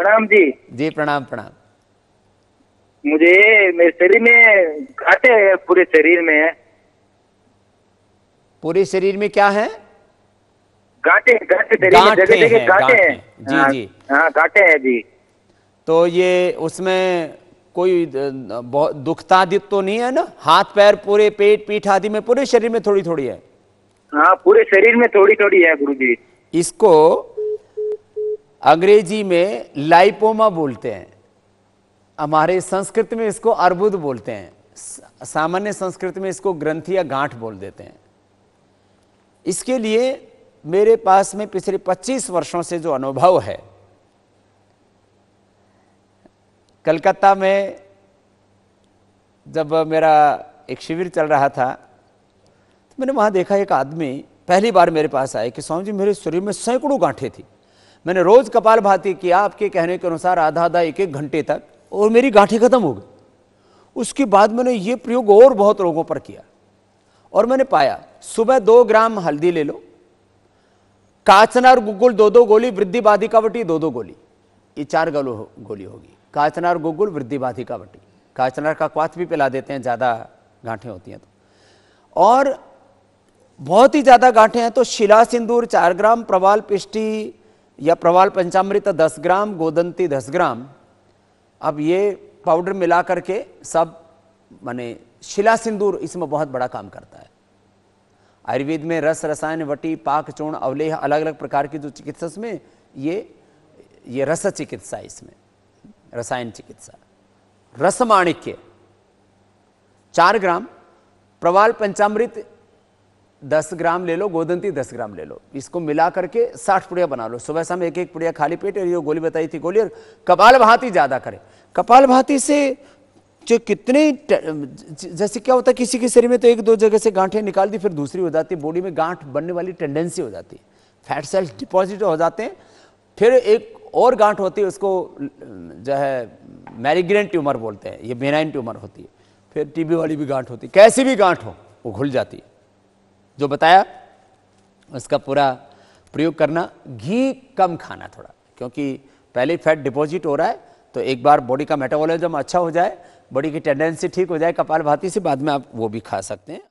प्रणाम जी जी प्रणाम प्रणाम मुझे मेरे शरीर में घाटे है पूरे शरीर में पूरे शरीर में क्या है घाटे घाटे घाटे हैं जी आ, हाँ, जी हाँ घाटे हैं जी तो ये उसमें कोई दुखतादित तो नहीं है ना हाथ पैर पूरे पेट पीठ आदि में पूरे शरीर में थोड़ी थोड़ी है हाँ पूरे शरीर में थोड़ी थोड़ी है गुरु जी इसको अंग्रेजी में लाइपोमा बोलते हैं हमारे संस्कृत में इसको अर्बुद बोलते हैं सामान्य संस्कृत में इसको ग्रंथि या गांठ बोल देते हैं इसके लिए मेरे पास में पिछले 25 वर्षों से जो अनुभव है कलकत्ता में जब मेरा एक शिविर चल रहा था तो मैंने वहां देखा एक आदमी पहली बार मेरे पास आए कि स्वामी जी मेरे शरीर में सैकड़ों गांठें थी मैंने रोज़ कपाल भाती किया आपके कहने के अनुसार आधा आधा एक एक घंटे तक और मेरी गांठें खत्म हो गई उसके बाद मैंने ये प्रयोग और बहुत लोगों पर किया और मैंने पाया सुबह दो ग्राम हल्दी ले लो काचनार और गुगुल दो दो गोली वृद्धि बाधिकावटी दो दो गोली ये चार गलो गोली होगी काचनार और गुगुल वृद्धि बाधिकावटी काचनार का क्वाथ भी पिला देते हैं ज़्यादा गांठें होती हैं तो और बहुत ही ज़्यादा गांठें हैं तो शिला सिंदूर चार ग्राम प्रवाल पिष्टी या प्रवाल पंचामृत 10 ग्राम गोदंती 10 ग्राम अब ये पाउडर मिला करके सब माने शिला सिंदूर इसमें बहुत बड़ा काम करता है आयुर्वेद में रस रसायन वटी पाक चूर्ण अवलेह अलग अलग प्रकार की जो चिकित्सा में ये ये रस चिकित्सा इसमें रसायन चिकित्सा रस माणिक्य चार ग्राम प्रवाल पंचामृत दस ग्राम ले लो गोदंती दस ग्राम ले लो इसको मिला करके साठ पुड़िया बना लो सुबह शाम एक एक पुड़िया खाली पेट और ये गोली बताई थी गोली और कपाल भाती ज़्यादा करे कपाल भाती से जो कितने जैसे क्या होता है किसी के शरीर में तो एक दो जगह से गांठें निकाल दी फिर दूसरी हो जाती है बॉडी में गांठ बनने वाली टेंडेंसी हो जाती है फैट सेल्स डिपॉजिट हो जाते हैं फिर एक और गांठ होती है उसको जो है मैरीग्रेन ट्यूमर बोलते हैं ये बेनाइन ट्यूमर होती है फिर टीबी वाली भी गांठ होती है कैसी भी गांठ हो वो घुल जाती है जो बताया उसका पूरा प्रयोग करना घी कम खाना थोड़ा क्योंकि पहले फैट डिपॉजिट हो रहा है तो एक बार बॉडी का मेटाबॉलिज्म अच्छा हो जाए बॉडी की टेंडेंसी ठीक हो जाए कपाल भाती से बाद में आप वो भी खा सकते हैं